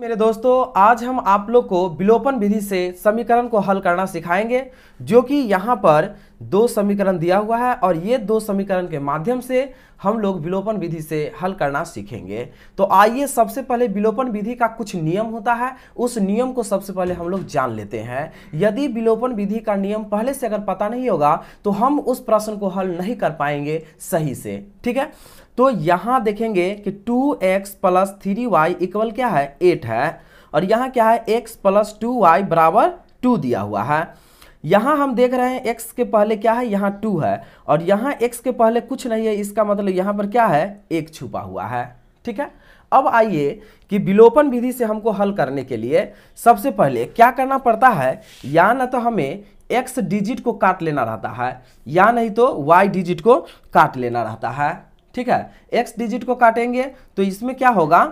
मेरे दोस्तों आज हम आप लोग को विलोपन विधि से समीकरण को हल करना सिखाएंगे जो कि यहाँ पर दो समीकरण दिया हुआ है और ये दो समीकरण के माध्यम से हम लोग विलोपन विधि से हल करना सीखेंगे तो आइए सबसे पहले विलोपन विधि का कुछ नियम होता है उस नियम को सबसे पहले हम लोग जान लेते हैं यदि विलोपन विधि का नियम पहले से अगर पता नहीं होगा तो हम उस प्रश्न को हल नहीं कर पाएंगे सही से ठीक है तो यहाँ देखेंगे कि two x plus three y equal क्या है एट है और यहाँ क्या है एक्स प्लस टू वाई बराबर टू दिया हुआ है यहाँ हम देख रहे हैं एक्स के पहले क्या है यहाँ टू है और यहाँ एक्स के पहले कुछ नहीं है इसका मतलब यहाँ पर क्या है एक छुपा हुआ है ठीक है अब आइए कि विलोपन विधि से हमको हल करने के लिए सबसे पहले क्या करना पड़ता है या ना तो हमें एक्स डिजिट को काट लेना रहता है या नहीं तो वाई डिजिट को काट लेना रहता है ठीक है एक्स डिजिट को काटेंगे तो इसमें क्या होगा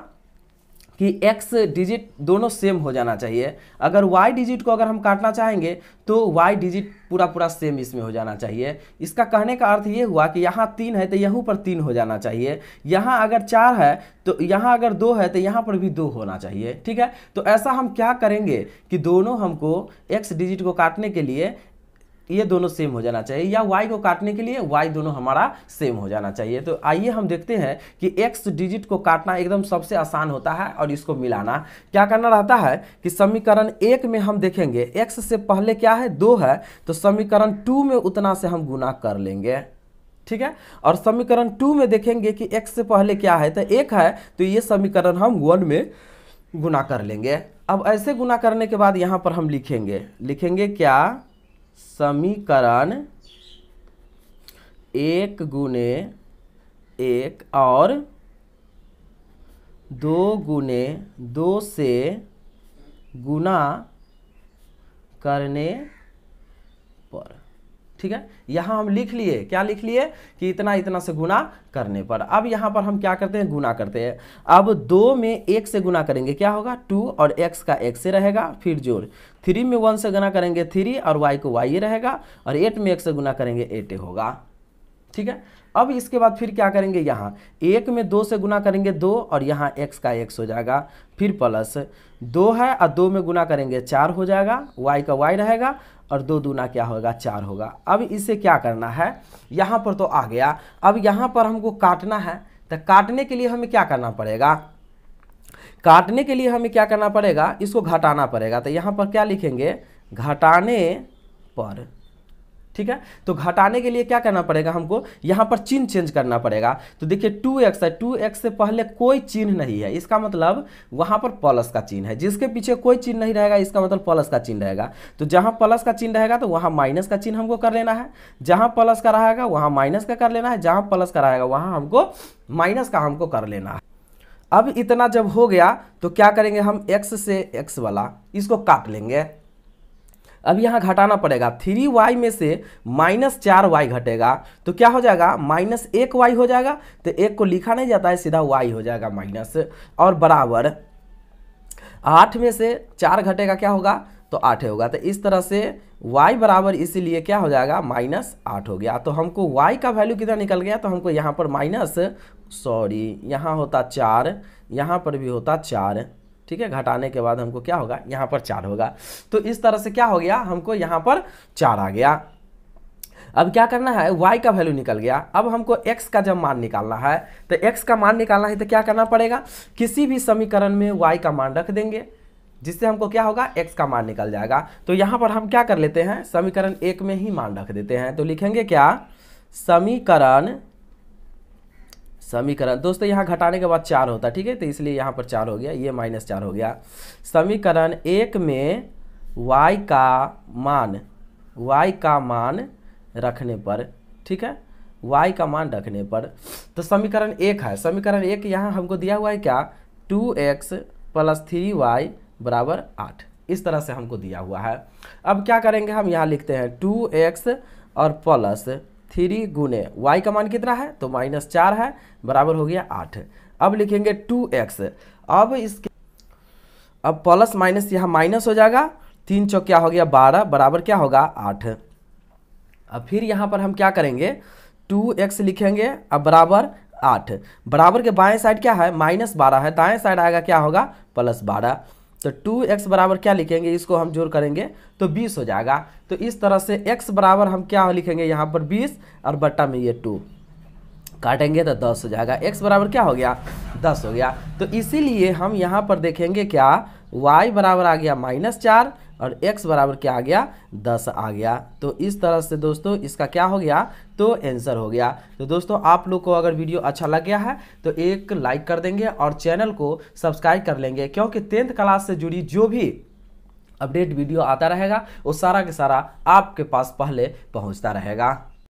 कि एक्स डिजिट दोनों सेम हो जाना चाहिए अगर वाई डिजिट को अगर हम काटना चाहेंगे तो वाई डिजिट पूरा पूरा सेम इसमें हो जाना चाहिए इसका कहने का अर्थ ये हुआ कि यहाँ तीन है तो यहाँ पर तीन हो जाना चाहिए यहाँ अगर चार है तो यहाँ अगर दो है तो यहाँ पर भी दो होना चाहिए ठीक है तो ऐसा हम क्या करेंगे कि दोनों हमको एक्स डिजिट को काटने के लिए ये दोनों सेम हो जाना चाहिए या वाई को काटने के लिए वाई दोनों हमारा सेम हो जाना चाहिए तो आइए हम देखते हैं कि एक्स डिजिट को काटना एकदम सबसे आसान होता है और इसको मिलाना क्या करना रहता है कि समीकरण एक में हम देखेंगे एक्स से पहले क्या है दो है तो समीकरण टू में उतना से हम गुना कर लेंगे ठीक है और समीकरण टू में देखेंगे कि एक्स से पहले क्या है तो एक है तो ये समीकरण हम वन में गुना कर लेंगे अब ऐसे गुना करने के बाद यहाँ पर हम लिखेंगे लिखेंगे क्या समीकरण एक गुने एक और दो गुने दो से गुना करने ठीक है यहाँ हम लिख लिए क्या लिख लिए कि इतना इतना से गुना करने पर अब यहाँ पर हम क्या करते हैं गुना करते हैं अब दो में एक से गुना करेंगे क्या होगा टू और एक्स का एक से रहेगा फिर जोड़ थ्री में वन से गुना करेंगे थ्री और वाई को वाई रहेगा और एट में एक से गुना करेंगे एट होगा ठीक है अब इसके बाद फिर क्या करेंगे यहाँ एक में दो से गुना करेंगे दो और यहाँ एक्स का एक्स हो जाएगा फिर प्लस दो है और दो में गुना करेंगे चार हो जाएगा वाई का वाई रहेगा और दो दूना क्या होगा चार होगा अब इसे क्या करना है यहाँ पर तो आ गया अब यहाँ पर हमको काटना है तो काटने के लिए हमें क्या करना पड़ेगा काटने के लिए हमें क्या करना पड़ेगा इसको घटाना पड़ेगा तो यहाँ पर क्या लिखेंगे घटाने पर ठीक है तो घटाने के लिए क्या करना पड़ेगा हमको यहाँ पर चिन्ह चेंज करना पड़ेगा तो देखिए टू एक्स है टू एक्स से पहले कोई चिन्ह नहीं है इसका मतलब वहाँ पर प्लस का चिन्ह है जिसके पीछे कोई चिन्ह नहीं रहेगा इसका मतलब प्लस का चिन्ह रहेगा तो जहाँ प्लस का चिन्ह रहेगा तो वहाँ माइनस का चिन्ह हमको कर लेना है जहाँ प्लस का रहेगा वहाँ माइनस का कर लेना है जहाँ प्लस का रहेगा वहाँ हमको माइनस का हमको कर लेना है अब इतना जब हो गया तो क्या करेंगे हम एक्स से एक्स वाला इसको काट लेंगे अब यहाँ घटाना पड़ेगा थ्री वाई में से माइनस चार वाई घटेगा तो क्या हो जाएगा माइनस एक वाई हो जाएगा तो एक को लिखा नहीं जाता है सीधा वाई हो जाएगा माइनस और बराबर आठ में से चार घटेगा क्या होगा तो आठ होगा तो इस तरह से y बराबर इसीलिए क्या हो जाएगा माइनस आठ हो गया तो हमको y का वैल्यू कितना निकल गया तो हमको यहाँ पर माइनस सॉरी यहाँ होता चार यहाँ पर भी होता चार ठीक है घटाने के बाद हमको क्या होगा यहाँ पर चार होगा तो इस तरह से क्या हो गया हमको यहाँ पर चार आ गया अब क्या करना है y का वैल्यू निकल गया अब हमको x का जब मान निकालना है तो x का मान निकालना है तो क्या करना पड़ेगा किसी भी समीकरण में y का मान रख देंगे जिससे हमको क्या होगा x का मान निकल जाएगा तो यहाँ पर हम क्या कर लेते हैं समीकरण एक में ही मान रख देते हैं तो लिखेंगे क्या समीकरण समीकरण दोस्तों यहाँ घटाने के बाद चार होता है ठीक है तो इसलिए यहाँ पर चार हो गया ये माइनस चार हो गया समीकरण एक में y का मान y का मान रखने पर ठीक है y का मान रखने पर तो समीकरण एक है समीकरण एक यहाँ हमको दिया हुआ है क्या two x plus three y बराबर आठ इस तरह से हमको दिया हुआ है अब क्या करेंगे हम यहाँ लिखते हैं टू एक्स और प्लस थ्री गुने वाई का मान कितना है तो माइनस चार है बराबर हो गया आठ अब लिखेंगे टू एक्स अब इसके अब प्लस माइनस यहाँ माइनस हो जाएगा तीन चौक क्या हो गया बारह बराबर क्या होगा आठ अब फिर यहाँ पर हम क्या करेंगे टू एक्स लिखेंगे अब बराबर आठ बराबर के बाएं साइड क्या है माइनस बारह है दाएं साइड आएगा क्या होगा प्लस बारह तो टू एक्स बराबर क्या लिखेंगे इसको हम जोड़ करेंगे तो बीस हो जाएगा तो इस तरह से एक्स बराबर हम क्या लिखेंगे यहाँ पर बीस और बट्टा में ये टू काटेंगे तो दस हो जाएगा एक्स बराबर क्या हो गया दस हो गया तो इसीलिए हम यहाँ पर देखेंगे क्या वाई बराबर आ गया माइनस चार और x बराबर क्या आ गया दस आ गया तो इस तरह से दोस्तों इसका क्या हो गया तो आंसर हो गया तो दोस्तों आप लोग को अगर वीडियो अच्छा लग गया है तो एक लाइक कर देंगे और चैनल को सब्सक्राइब कर लेंगे क्योंकि टेंथ क्लास से जुड़ी जो भी अपडेट वीडियो आता रहेगा वो सारा के सारा आपके पास पहले पहुंचता रहेगा